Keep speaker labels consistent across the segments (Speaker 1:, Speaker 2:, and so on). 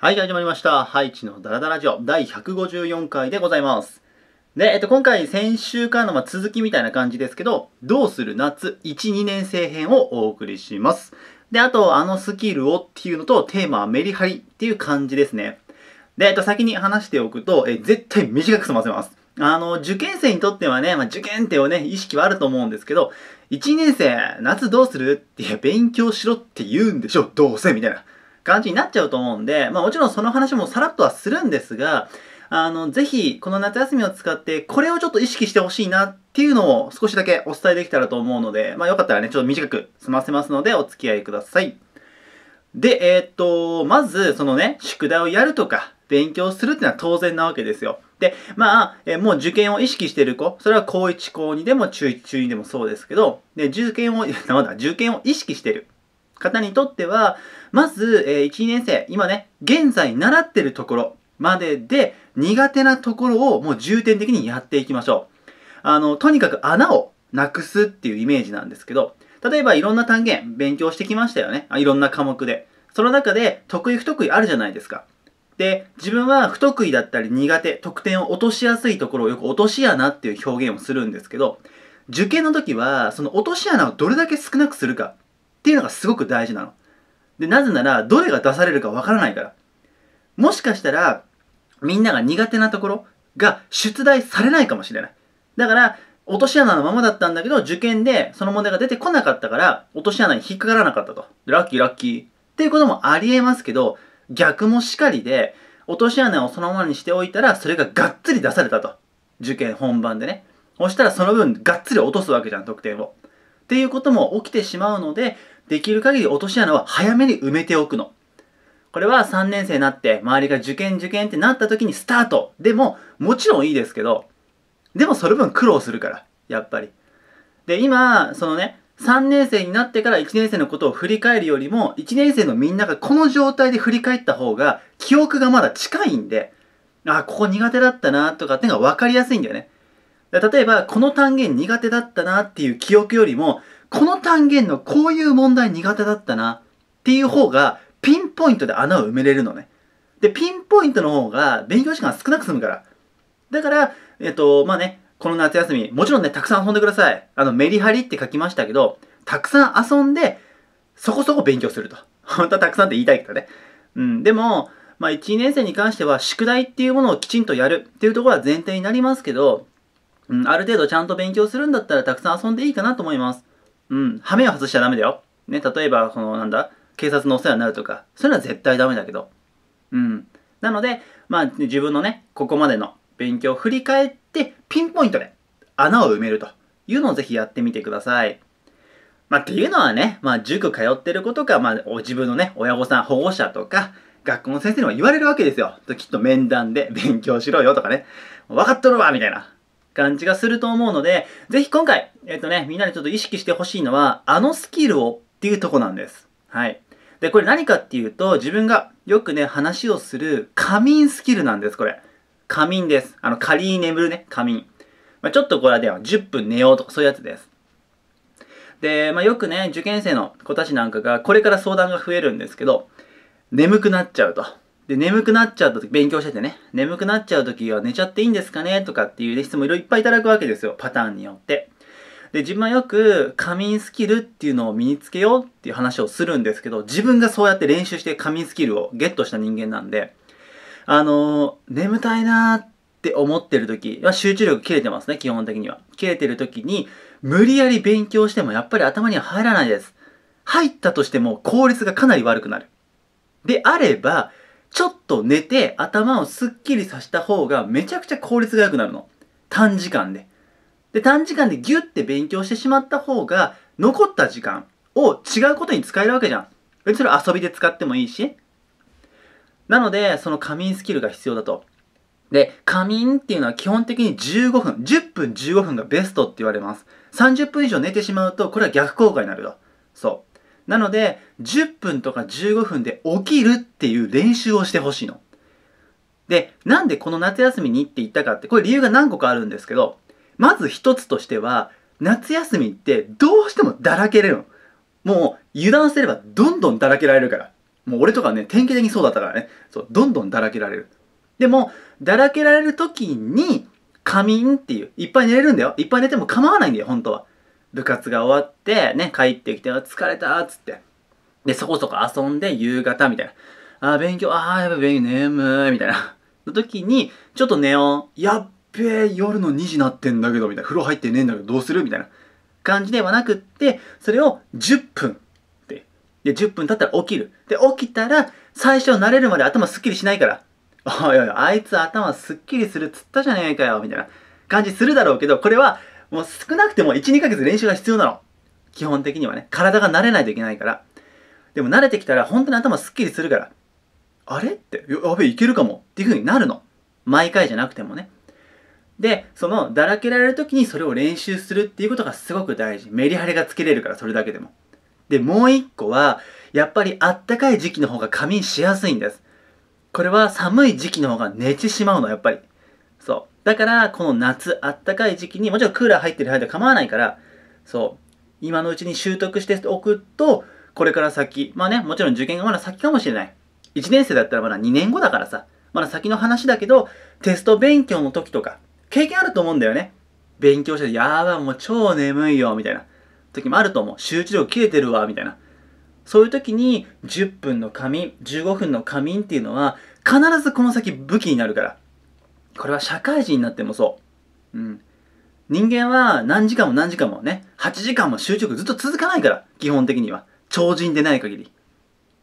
Speaker 1: はい、始まりました。ハイチのダラダラジオ第154回でございます。で、えっと、今回先週からのま続きみたいな感じですけど、どうする夏1、2年生編をお送りします。で、あと、あのスキルをっていうのと、テーマはメリハリっていう感じですね。で、えっと、先に話しておくと、え絶対短く済ませます。あの、受験生にとってはね、まあ、受験てをね、意識はあると思うんですけど、1年生、夏どうするって、いや、勉強しろって言うんでしょ、どうせ、みたいな。感じになっちゃうと思うんで、まあもちろんその話もさらっとはするんですが、あの、ぜひ、この夏休みを使って、これをちょっと意識してほしいなっていうのを少しだけお伝えできたらと思うので、まあよかったらね、ちょっと短く済ませますので、お付き合いください。で、えー、っと、まず、そのね、宿題をやるとか、勉強するっていうのは当然なわけですよ。で、まあ、えー、もう受験を意識してる子、それは高1、高2でも中1、中2でもそうですけど、で、受験を、まだ受験を意識してる方にとっては、まず、えー、1、年生、今ね、現在習ってるところまでで苦手なところをもう重点的にやっていきましょう。あの、とにかく穴をなくすっていうイメージなんですけど、例えばいろんな単元勉強してきましたよね。いろんな科目で。その中で得意不得意あるじゃないですか。で、自分は不得意だったり苦手、得点を落としやすいところをよく落とし穴っていう表現をするんですけど、受験の時はその落とし穴をどれだけ少なくするかっていうのがすごく大事なの。で、なぜなら、どれが出されるかわからないから。もしかしたら、みんなが苦手なところが出題されないかもしれない。だから、落とし穴のままだったんだけど、受験でその問題が出てこなかったから、落とし穴に引っかからなかったと。ラッキーラッキー。っていうこともありえますけど、逆もしかりで、落とし穴をそのままにしておいたら、それががっつり出されたと。受験本番でね。そしたらその分、がっつり落とすわけじゃん、得点を。っていうことも起きてしまうので、できる限り落とし穴は早めに埋めておくの。これは3年生になって周りが受験受験ってなった時にスタートでももちろんいいですけどでもその分苦労するからやっぱり。で今そのね3年生になってから1年生のことを振り返るよりも1年生のみんながこの状態で振り返った方が記憶がまだ近いんであここ苦手だったなとかっていうのが分かりやすいんだよね。例えばこの単元苦手だったなっていう記憶よりもこの単元のこういう問題苦手だったなっていう方がピンポイントで穴を埋めれるのね。で、ピンポイントの方が勉強時間少なく済むから。だから、えっと、まあね、この夏休み、もちろんね、たくさん遊んでください。あの、メリハリって書きましたけど、たくさん遊んで、そこそこ勉強すると。本当はたくさんって言いたいけどね。うん、でも、まあ、1、2年生に関しては、宿題っていうものをきちんとやるっていうところは前提になりますけど、うん、ある程度ちゃんと勉強するんだったらたくさん遊んでいいかなと思います。うん、羽目を外しちゃダメだよ。ね、例えば、その、なんだ、警察のお世話になるとか、そういうのは絶対ダメだけど。うん。なので、まあ、自分のね、ここまでの勉強を振り返って、ピンポイントで穴を埋めるというのをぜひやってみてください。まあ、っていうのはね、まあ、塾通ってる子とか、まあ、自分のね、親御さん、保護者とか、学校の先生にも言われるわけですよ。きっと面談で勉強しろよとかね、分かっとるわみたいな。感じがすると思うので、ぜひ今回、えっとね、みんなでちょっと意識してほしいのは、あのスキルをっていうとこなんです。はい。で、これ何かっていうと、自分がよくね、話をする仮眠スキルなんです、これ。仮眠です。あの、仮に眠るね、仮眠。まあ、ちょっとこれはでは10分寝ようとかそういうやつです。で、まあ、よくね、受験生の子たちなんかが、これから相談が増えるんですけど、眠くなっちゃうと。で、眠くなっちゃうとき、勉強しててね、眠くなっちゃうときは寝ちゃっていいんですかねとかっていうね、質問いろいっぱいいただくわけですよ、パターンによって。で、自分はよく仮眠スキルっていうのを身につけようっていう話をするんですけど、自分がそうやって練習して仮眠スキルをゲットした人間なんで、あのー、眠たいなーって思ってる時、集中力切れてますね、基本的には。切れてる時に、無理やり勉強してもやっぱり頭には入らないです。入ったとしても効率がかなり悪くなる。であれば、ちょっと寝て頭をすっきりさせた方がめちゃくちゃ効率が良くなるの。短時間で。で、短時間でギュッて勉強してしまった方が残った時間を違うことに使えるわけじゃん。それ遊びで使ってもいいし。なので、その仮眠スキルが必要だと。で、仮眠っていうのは基本的に15分、10分15分がベストって言われます。30分以上寝てしまうと、これは逆効果になるよ。そう。なので、10分とか15分で起きるっていう練習をしてほしいの。で、なんでこの夏休みにって言ったかって、これ理由が何個かあるんですけど、まず一つとしては、夏休みってどうしてもだらけれるの。もう油断すればどんどんだらけられるから。もう俺とかね、典型的にそうだったからね。そう、どんどんだらけられる。でも、だらけられる時に、仮眠っていう、いっぱい寝れるんだよ。いっぱい寝ても構わないんだよ、本当は。部活が終わってね帰ってきて「疲れた」っつってでそこそこ遊んで夕方みたいな「あ勉強ああやっぱ勉強眠い」みたいなの時にちょっと寝よう「やっべえ夜の2時なってんだけど」みたいな「風呂入ってねえんだけどどうする?」みたいな感じではなくってそれを10分でで10分経ったら起きるで起きたら最初慣れるまで頭すっきりしないから「おいおいあいつ頭すっきりするっつったじゃねえかよ」みたいな感じするだろうけどこれはもう少なくても1、2ヶ月練習が必要なの。基本的にはね。体が慣れないといけないから。でも慣れてきたら本当に頭すっきりするから。あれって、やべいけるかもっていう風になるの。毎回じゃなくてもね。で、その、だらけられる時にそれを練習するっていうことがすごく大事。メリハリがつけれるから、それだけでも。で、もう一個は、やっぱりあったかい時期の方が仮眠しやすいんです。これは寒い時期の方が寝てしまうの、やっぱり。そう。だから、この夏、あったかい時期に、もちろんクーラー入ってる間で構わないから、そう、今のうちに習得しておくと、これから先、まあね、もちろん受験がまだ先かもしれない。1年生だったらまだ2年後だからさ、まだ先の話だけど、テスト勉強の時とか、経験あると思うんだよね。勉強してて、やばい、もう超眠いよ、みたいな。時もあると思う。集中力切れてるわ、みたいな。そういう時に、10分の仮眠、15分の仮眠っていうのは、必ずこの先武器になるから。これは社会人になってもそう。うん。人間は何時間も何時間もね、8時間も終局ずっと続かないから、基本的には。超人でない限り。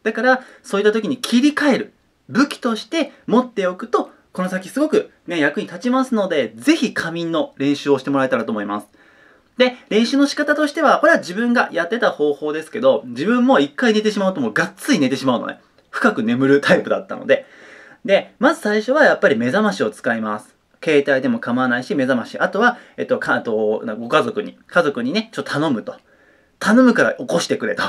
Speaker 1: だから、そういった時に切り替える。武器として持っておくと、この先すごくね、役に立ちますので、ぜひ仮眠の練習をしてもらえたらと思います。で、練習の仕方としては、これは自分がやってた方法ですけど、自分も一回寝てしまうともうがっつり寝てしまうのね。深く眠るタイプだったので、で、まず最初はやっぱり目覚ましを使います。携帯でも構わないし、目覚まし。あとは、えっと、か、と、ご家族に、家族にね、ちょっと頼むと。頼むから起こしてくれと。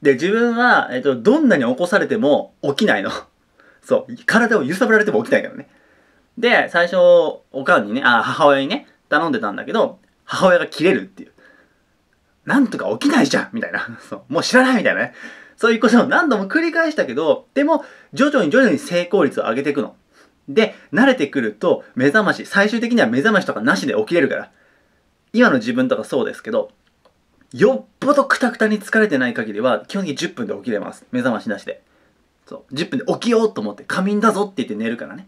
Speaker 1: で、自分は、えっと、どんなに起こされても起きないの。そう。体を揺さぶられても起きないからね。で、最初、おかんにね、あ、母親にね、頼んでたんだけど、母親が切れるっていう。なんとか起きないじゃんみたいな。そう。もう知らないみたいなね。そういうことを何度も繰り返したけど、でも徐々に徐々に成功率を上げていくの。で、慣れてくると目覚まし、最終的には目覚ましとかなしで起きれるから。今の自分とかそうですけど、よっぽどくたくたに疲れてない限りは、基本的に10分で起きれます。目覚ましなしで。そう。10分で起きようと思って、仮眠だぞって言って寝るからね。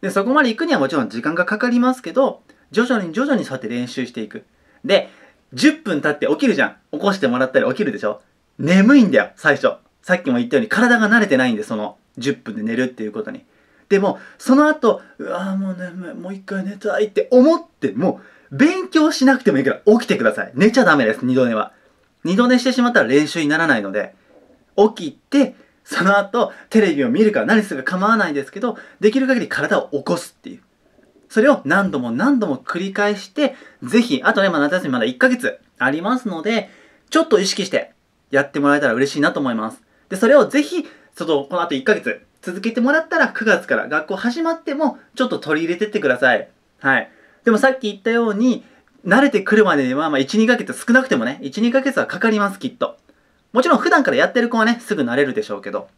Speaker 1: で、そこまで行くにはもちろん時間がかかりますけど、徐々に徐々にそうやって練習していく。で、10分経って起きるじゃん。起こしてもらったり起きるでしょ。眠いんだよ、最初。さっきも言ったように体が慣れてないんで、その10分で寝るっていうことに。でも、その後、うわもう眠い、もう一回寝たいって思って、もう勉強しなくてもいいから起きてください。寝ちゃダメです、二度寝は。二度寝してしまったら練習にならないので、起きて、その後、テレビを見るから何するか構わないんですけど、できる限り体を起こすっていう。それを何度も何度も繰り返して、ぜひ、あとね、まあ夏休みまだ1ヶ月ありますので、ちょっと意識して、やってもらえたら嬉しいなと思います。で、それをぜひ、ちょっとこの後1ヶ月続けてもらったら9月から学校始まってもちょっと取り入れてってください。はい。でもさっき言ったように、慣れてくるまでには、まあ、1、2ヶ月少なくてもね、1、2ヶ月はかかります、きっと。もちろん普段からやってる子はね、すぐ慣れるでしょうけど。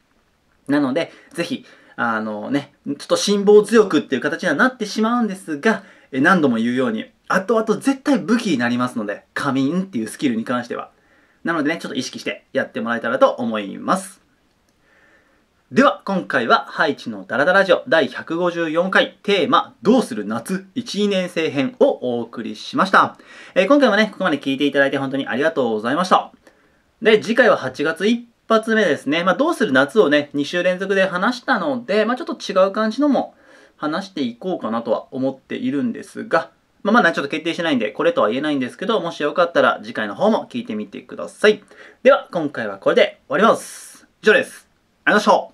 Speaker 1: なので、ぜひ、あのね、ちょっと辛抱強くっていう形にはなってしまうんですが、え何度も言うように、後々絶対武器になりますので、仮眠っていうスキルに関しては。なのでね、ちょっと意識してやってもらえたらと思います。では、今回は、ハイチのダラダラジオ第154回テーマ、どうする夏 ?1、2年生編をお送りしました。えー、今回もね、ここまで聞いていただいて本当にありがとうございました。で、次回は8月1発目ですね。まあ、どうする夏をね、2週連続で話したので、まあ、ちょっと違う感じのも話していこうかなとは思っているんですが、まあ、まだちょっと決定してないんで、これとは言えないんですけど、もしよかったら次回の方も聞いてみてください。では、今回はこれで終わります。以上です。ありがとうございました。